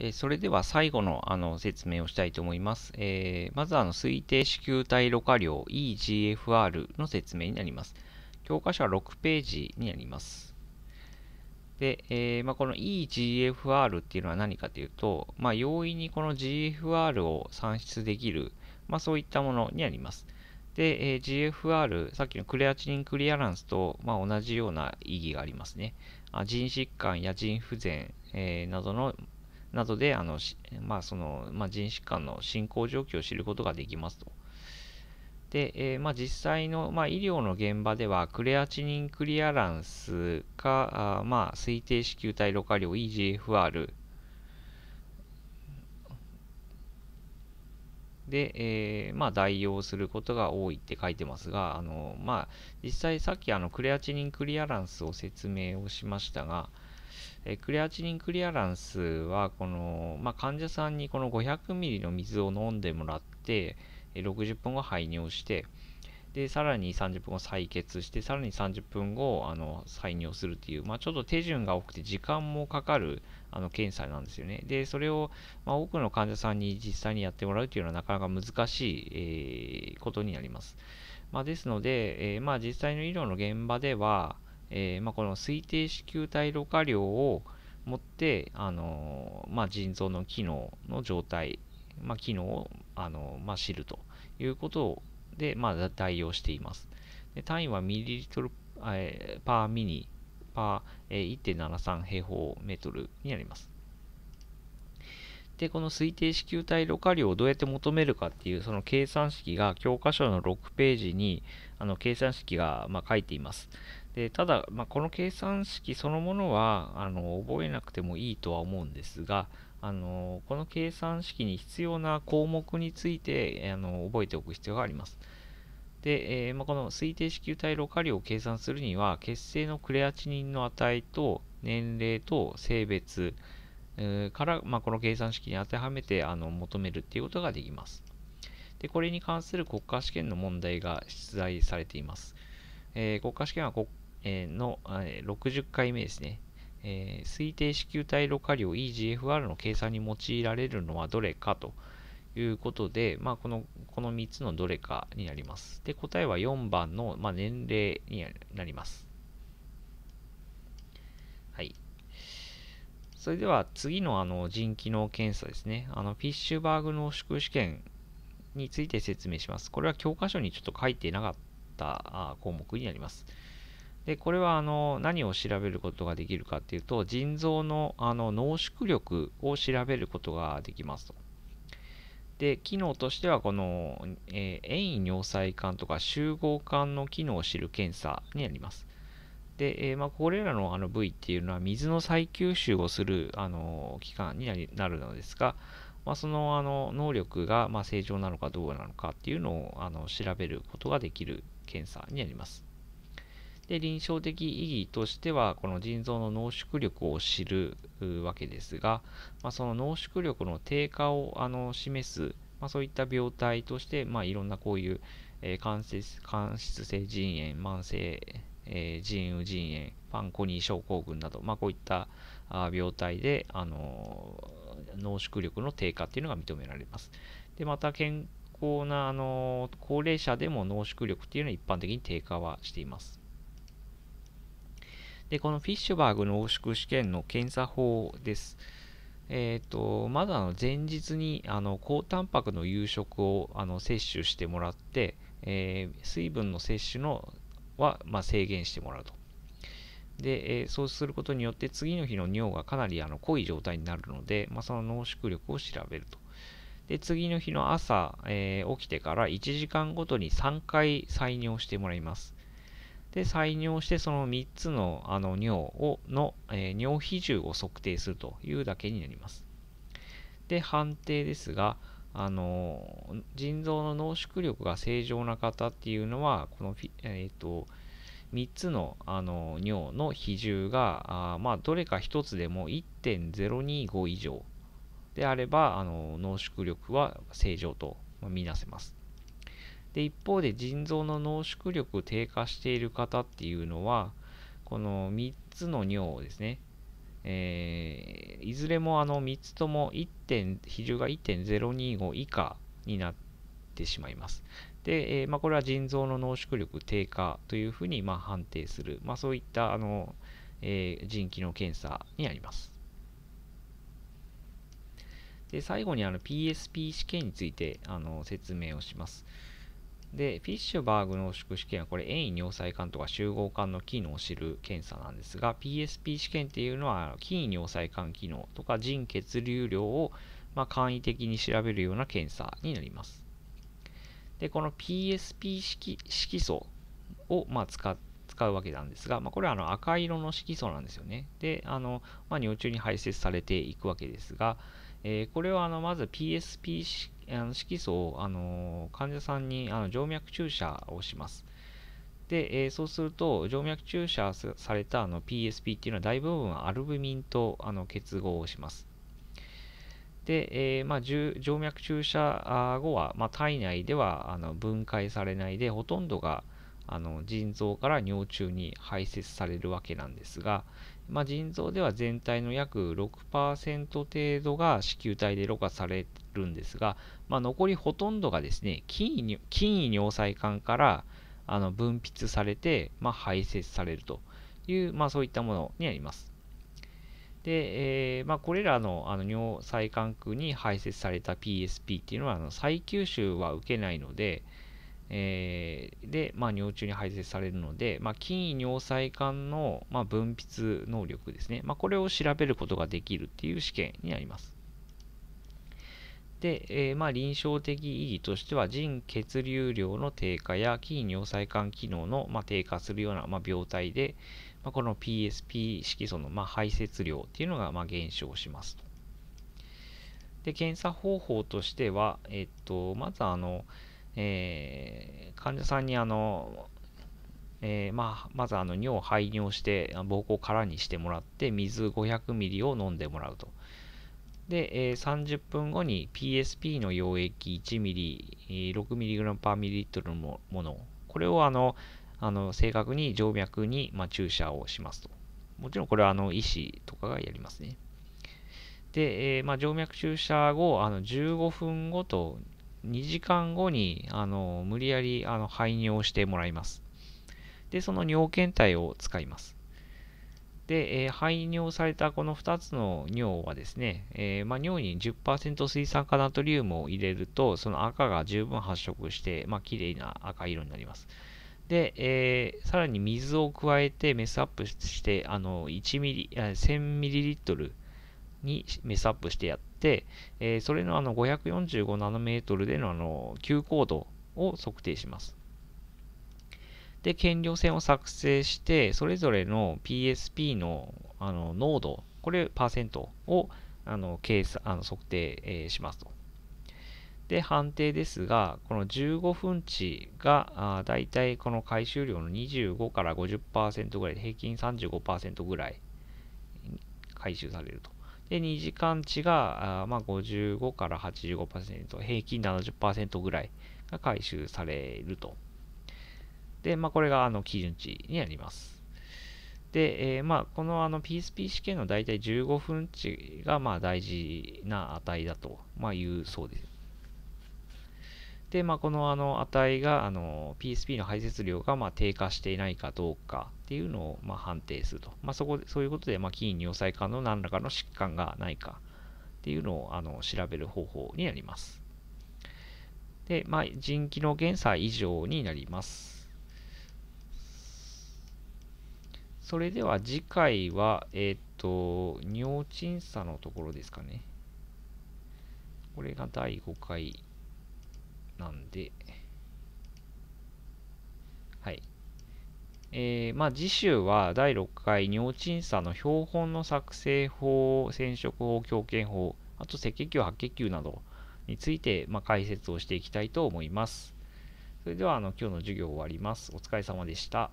えそれでは最後のあの説明をしたいと思います。えー、まずあの推定支給体ろ過量 EGFR の説明になります。教科書は6ページになります。で、えー、まあ、この EGFR っていうのは何かというと、まあ、容易にこの GFR を算出できる、まあ、そういったものになります。で、えー、GFR、さっきのクレアチンクリアランスと、まあ、同じような意義がありますね。あ腎疾患や腎不全、えー、などのなどで、あのまあそのまあ、人疾患の進行状況を知ることができますと。で、えー、まあ、実際の、まあ、医療の現場では、クレアチニンクリアランスか、あまあ、推定子球体ろ過量 EGFR で、えー、まあ、代用することが多いって書いてますが、あのまあ、実際さっきあのクレアチニンクリアランスを説明をしましたが、えクレアチリンクリアランスはこの、まあ、患者さんにこの 500ml の水を飲んでもらって、え60分後排尿してでさらに30分後採血してさらに30分後あの採尿するという、まあ、ちょっと手順が多くて時間もかかるあの検査なんですよねでそれを、まあ、多くの患者さんに実際にやってもらうというのはなかなか難しい、えー、ことになります、まあ、ですので、えー、まあ、実際の医療の現場ではえー、まあ、この推定子宮体ろ過量を持って、あのまあ、腎臓の機能の状態、まあ、機能を、あのま知るということで、まあ、代用しています。で単位はミリリットル、えー、パーミニ、パー、え1.73平方メートルになります。で、この推定子宮体ろ過量をどうやって求めるかっていうその計算式が教科書の6ページにあの計算式がま書いています。でただ、まあ、この計算式そのものはあの覚えなくてもいいとは思うんですがあのこの計算式に必要な項目についてあの覚えておく必要があります。で、えー、まあ、この推定支給体ロカリを計算するには血清のクレアチニンの値と年齢と性別、から、まあ、この計算式に当てはめてあの求めるっていうことができます。で、これに関する国家試験の問題が出題されています。えー、国家試験は国の60回目ですね。えー、推定子宮体ろ過量 EGFR の計算に用いられるのはどれかということで、まあ、このこの3つのどれかになります。で答えは4番の、まあ、年齢になります。はい。それでは次のあの腎機能検査ですね。あのフィッシュバーグ濃縮試験について説明します。これは教科書にちょっと書いてなかった項目になります。でこれはあの何を調べることができるかっていうと腎臓のあの濃縮力を調べることができますと。で機能としてはこの、えー、遠位尿細管とか集合管の機能を知る検査になります。で、えー、まあ、これらのあの部位っていうのは水の再吸収をするあの器官になるのですが、まあ、そのあの能力がま正常なのかどうなのかっていうのをあの調べることができる検査になります。で臨床的意義としてはこの腎臓の濃縮力を知るわけですが、まあ、その濃縮力の低下をあの示す、まあ、そういった病態として、まあ、いろんなこういう、えー、関節間質性腎炎慢性、えー、腎盂腎炎パンコニー症候群など、まあ、こういったあ病態で、あのー、濃縮力の低下っていうのが認められます。でまた健康な、あの高齢者でも濃縮力っていうのは一般的に低下はしています。で、このフィッシュバーグ濃縮試験の検査法です。えーと、まずあの前日にあの高タンパクの夕食をあの摂取してもらって、えー、水分の摂取のは、まあ、制限してもらうと。で、えー、そうすることによって次の日の尿がかなりあの濃い状態になるので、まあ、その濃縮力を調べると。で、次の日の朝、えー、起きてから1時間ごとに3回採尿してもらいます。で、採尿してその3つのあの尿をの、えー、尿比重を測定するというだけになります。で、判定ですが、あの腎臓の濃縮力が正常な方っていうのは、この、えっ、ー、と、3つのあの尿の比重が、あまあ、どれか1つでも1.025以上であれば、あの濃縮力は正常と見なせます。で一方で腎臓の濃縮力低下している方っていうのはこの3つの尿ですね、えー、いずれもあの3つとも1点比重が1.025以下になってしまいます。で、えー、まあ、これは腎臓の濃縮力低下というふうにま判定する、まあ、そういったあの、えー、腎機能検査になります。で最後にあの PSP 試験についてあの説明をします。で、フィッシュバーグ濃縮試験はこれ、遠位尿細管とか集合管の機能を知る検査なんですが、PSP 試験っていうのは、筋尿細管機能とか腎血流量を、まあ、簡易的に調べるような検査になります。で、この PSP 色色素を、まあ、使使うわけなんですが、まあ、これはあの赤色の色素なんですよね。で、あのまあ、尿中に排泄されていくわけですが、えー、これはあのまず PSP あの色素を、あの患者さんにあの静脈注射をします。で、えー、そうすると、静脈注射されたあの PSP っていうのは大部分はアルブミンとあの結合をします。で、えー、まあ、静脈注射後は、まあ、体内ではあの分解されないで、ほとんどが、あの腎臓から尿中に排泄されるわけなんですが、まあ、腎臓では全体の約6%程度が子宮体でろ過されるんですが、まあ、残りほとんどがですね筋胃尿細管からあの分泌されて、まあ、排泄されるという、まあ、そういったものになります。で、えー、まあ、これらのあの尿細管区に排泄された PSP っていうのはあの再吸収は受けないので、えー、で、まあ、尿中に排泄されるので、まあ、筋尿細管の、まあ、分泌能力ですね、まあ、これを調べることができるっていう試験になります。で、えー、まあ、臨床的意義としては、腎血流量の低下や筋尿細管機能の、まあ、低下するような、まあ、病態で、まあ、この PSP 色素の、まあ、排泄量っていうのが、まあ、減少しますで、検査方法としては、えっと、まずあの、えー、患者さんにあの、えー、まあ、まずあの尿を排尿して膀胱を空にしてもらって水500ミリを飲んでもらうと。で、えー、30分後に PSP の溶液1ミリ、6mg パーミリリットルのもの、これをあのあの正確に静脈に、まあ、注射をしますと。もちろんこれはあの医師とかがやりますね。で、えー、まあ、静脈注射後、あの15分後と2時間後にあの無理やりあの排尿してもらいます。で、その尿検体を使います。で、えー、排尿されたこの2つの尿はですね、えー、まあ、尿に10%水酸化ナトリウムを入れると、その赤が十分発色して、まあ綺麗な赤色になります。で、えー、さらに水を加えてメスアップして、あの1ミリ、1000ミリリットルにメスアップしてやっ、えー、それのあの545ナノメートルでのあの急高度を測定します。で、検量線を作成して、それぞれの PSP のあの濃度、これ、パーセントをあの計あの測定、えー、しますと。で、判定ですが、この15分値が、あだいたいこの回収量の25から50%ぐらい平均35%ぐらい回収されると。で、2時間値が、あまあ、55から85%、平均70%ぐらいが回収されると。で、まあ、これがあの基準値になります。で、えー、まあ、このあの PSP 試験の大体15分値がまあ大事な値だと、まあ、いうそうです。で、まあ、このあの値があの PSP の排泄量がまあ低下していないかどうかっていうのをまあ判定すると。まあ、そこでそういうことで、まあ、筋尿細管の何らかの疾患がないかっていうのをあの調べる方法になります。で、まあ、腎機能検査以上になります。それでは次回は、えっ、と、尿鎮査のところですかね。これが第5回。なんで、はい。えー、まあ、次週は第6回尿鎮査の標本の作成法、染色法、強権法、あと赤血球、白血球などについて、まあ、解説をしていきたいと思います。それではあの今日の授業を終わります。お疲れ様でした。